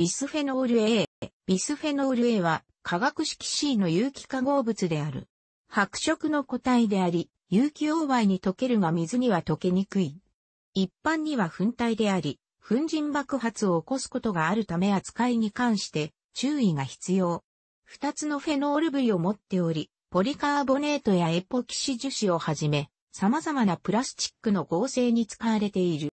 ビスフェノール A。ビスフェノール A は化学式 C の有機化合物である。白色の固体であり、有機溶媒に溶けるが水には溶けにくい。一般には粉体であり、粉塵爆発を起こすことがあるため扱いに関して注意が必要。二つのフェノール位を持っており、ポリカーボネートやエポキシ樹脂をはじめ、様々なプラスチックの合成に使われている。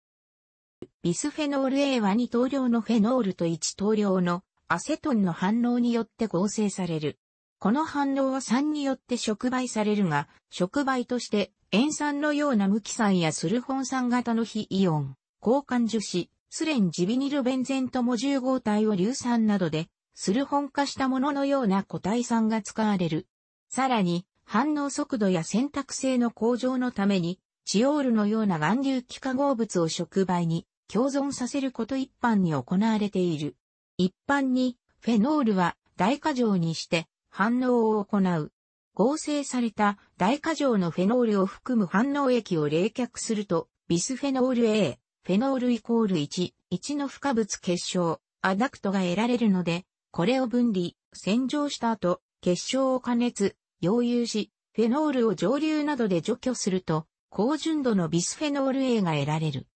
ビスフェノール A は2等量のフェノールと1等量のアセトンの反応によって合成される。この反応は酸によって触媒されるが、触媒として塩酸のような無機酸やスルホン酸型の非イオン、交換樹脂、スレンジビニルベンゼンとも重合体を硫酸などで、スルホン化したもののような固体酸が使われる。さらに、反応速度や選択性の向上のために、チオールのような含硫気化合物を触媒に共存させること一般に行われている。一般に、フェノールは大過剰にして反応を行う。合成された大過剰のフェノールを含む反応液を冷却すると、ビスフェノール A、フェノールイコール1、1の不可物結晶、アダクトが得られるので、これを分離、洗浄した後、結晶を加熱、溶融し、フェノールを蒸留などで除去すると、高純度のビスフェノール A が得られる。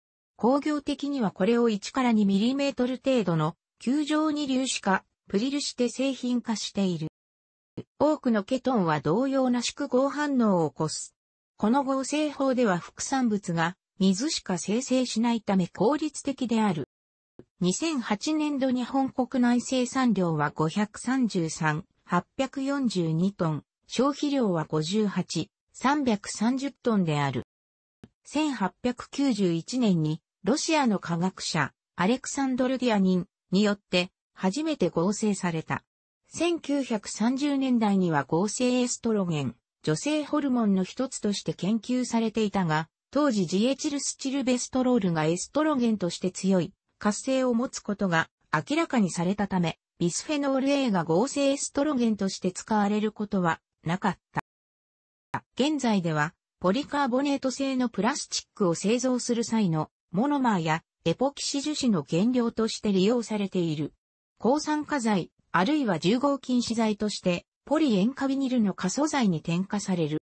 工業的にはこれを1から2トル程度の球状に粒子化、プリルして製品化している。多くのケトンは同様な縮合反応を起こす。この合成法では副産物が水しか生成しないため効率的である。2008年度日本国内生産量は533、842トン、消費量は58、330トンである。1891年にロシアの科学者、アレクサンドル・ディアニンによって初めて合成された。1930年代には合成エストロゲン、女性ホルモンの一つとして研究されていたが、当時ジエチルスチルベストロールがエストロゲンとして強い活性を持つことが明らかにされたため、ビスフェノール A が合成エストロゲンとして使われることはなかった。現在では、ポリカーボネート製のプラスチックを製造する際のモノマーやエポキシ樹脂の原料として利用されている。抗酸化剤、あるいは重合禁止剤として、ポリ塩化ビニルの過素剤に添加される。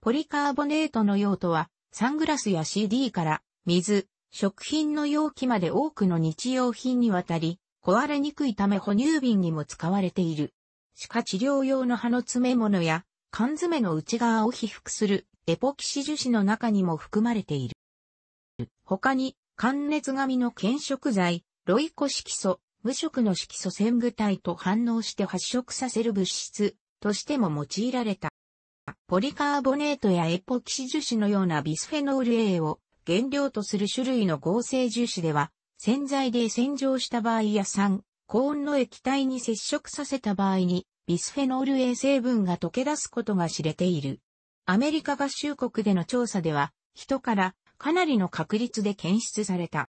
ポリカーボネートの用途は、サングラスや CD から、水、食品の容器まで多くの日用品にわたり、壊れにくいため哺乳瓶にも使われている。歯科治療用の歯の詰め物や、缶詰の内側を被覆するエポキシ樹脂の中にも含まれている。他に、寒熱紙の検食剤、ロイコ色素、無色の色素線具体と反応して発色させる物質としても用いられた。ポリカーボネートやエポキシ樹脂のようなビスフェノール A を原料とする種類の合成樹脂では、洗剤で洗浄した場合や酸、高温の液体に接触させた場合に、ビスフェノール A 成分が溶け出すことが知れている。アメリカ合衆国での調査では、人からかなりの確率で検出された。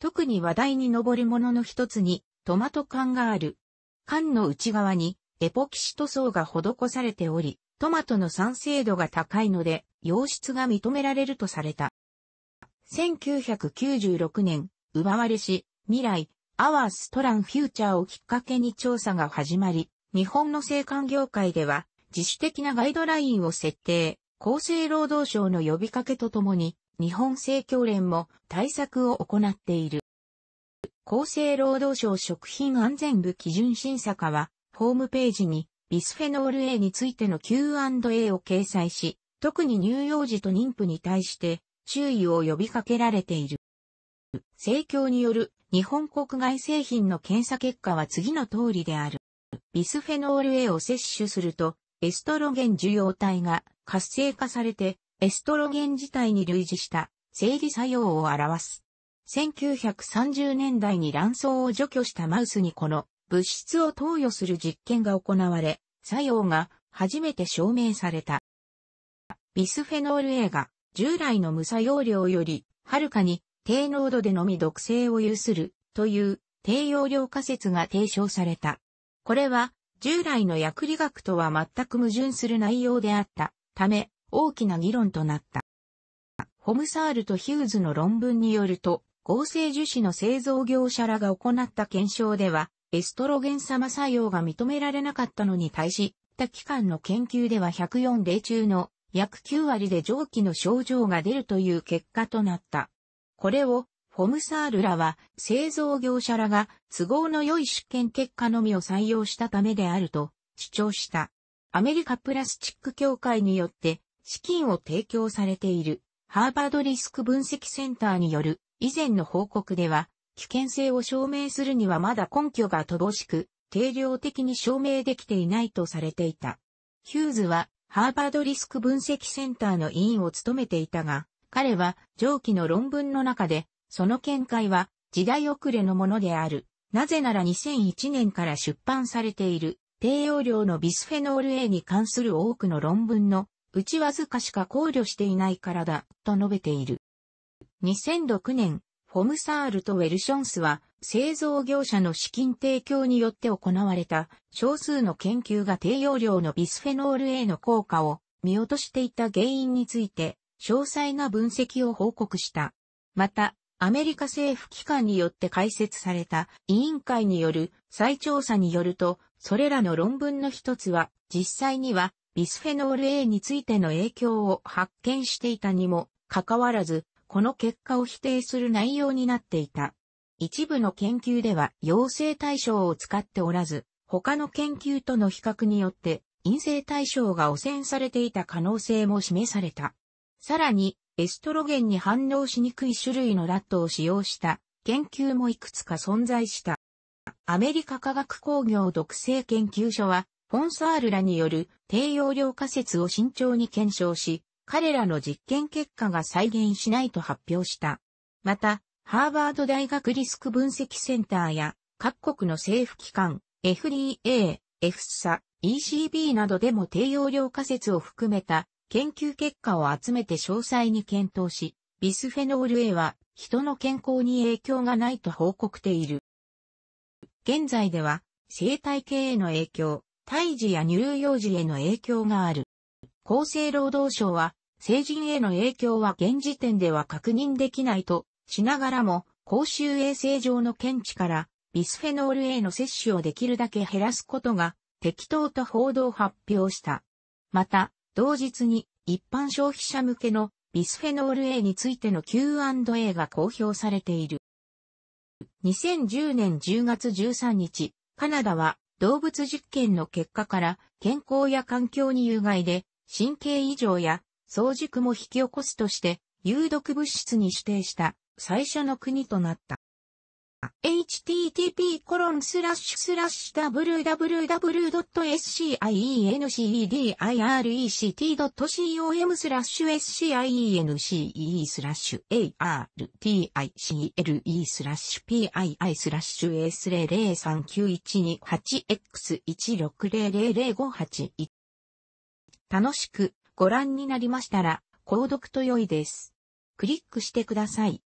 特に話題に上るものの一つに、トマト缶がある。缶の内側にエポキシ塗装が施されており、トマトの酸性度が高いので、溶質が認められるとされた。1996年、奪われし、未来、アワーストランフューチャーをきっかけに調査が始まり、日本の生産業界では、自主的なガイドラインを設定、厚生労働省の呼びかけとともに、日本政教連も対策を行っている。厚生労働省食品安全部基準審査課は、ホームページにビスフェノール A についての Q&A を掲載し、特に乳幼児と妊婦に対して注意を呼びかけられている。生協による日本国外製品の検査結果は次の通りである。ビスフェノール A を摂取すると、エストロゲン受容体が活性化されて、エストロゲン自体に類似した生理作用を表す。1930年代に卵巣を除去したマウスにこの物質を投与する実験が行われ、作用が初めて証明された。ビスフェノール A が従来の無作用量よりはるかに低濃度でのみ毒性を有するという低容量仮説が提唱された。これは従来の薬理学とは全く矛盾する内容であったため、大きな議論となった。ホムサールとヒューズの論文によると、合成樹脂の製造業者らが行った検証では、エストロゲン様作用が認められなかったのに対し、他機関の研究では104例中の約9割で上記の症状が出るという結果となった。これを、ホムサールらは製造業者らが都合の良い出験結果のみを採用したためであると主張した。アメリカプラスチック協会によって資金を提供されているハーバードリスク分析センターによる以前の報告では危険性を証明するにはまだ根拠が乏しく定量的に証明できていないとされていた。ヒューズはハーバードリスク分析センターの委員を務めていたが、彼は上記の論文の中で、その見解は時代遅れのものである。なぜなら2001年から出版されている低用量のビスフェノール A に関する多くの論文のうちわずかしか考慮していないからだ、と述べている。2006年、フォムサールとウェルションスは製造業者の資金提供によって行われた少数の研究が低用量のビスフェノール A の効果を見落としていた原因について詳細な分析を報告した。また、アメリカ政府機関によって開設された委員会による再調査によると、それらの論文の一つは、実際には、ビスフェノール A についての影響を発見していたにも、かかわらず、この結果を否定する内容になっていた。一部の研究では陽性対象を使っておらず、他の研究との比較によって陰性対象が汚染されていた可能性も示された。さらに、エストロゲンに反応しにくい種類のラットを使用した研究もいくつか存在した。アメリカ科学工業独制研究所は、フォンサールらによる低用量仮説を慎重に検証し、彼らの実験結果が再現しないと発表した。また、ハーバード大学リスク分析センターや各国の政府機関、FDA、f s a ECB などでも低用量仮説を含めた研究結果を集めて詳細に検討し、ビスフェノール A は人の健康に影響がないと報告ている。現在では生態系への影響、胎児や乳幼児への影響がある。厚生労働省は、成人への影響は現時点では確認できないとしながらも、公衆衛生上の見地から、ビスフェノール A の摂取をできるだけ減らすことが適当と報道発表した。また、同日に一般消費者向けのビスフェノール A についての Q&A が公表されている。2010年10月13日、カナダは動物実験の結果から健康や環境に有害で神経異常や早熟も引き起こすとして有毒物質に指定した最初の国となった。http://www.scienCdirect.com SCIENCE ス ARTICLE s l a s h PII スラッシュ S0039128X16000581 楽しくご覧になりましたら、購読と良いです。クリックしてください。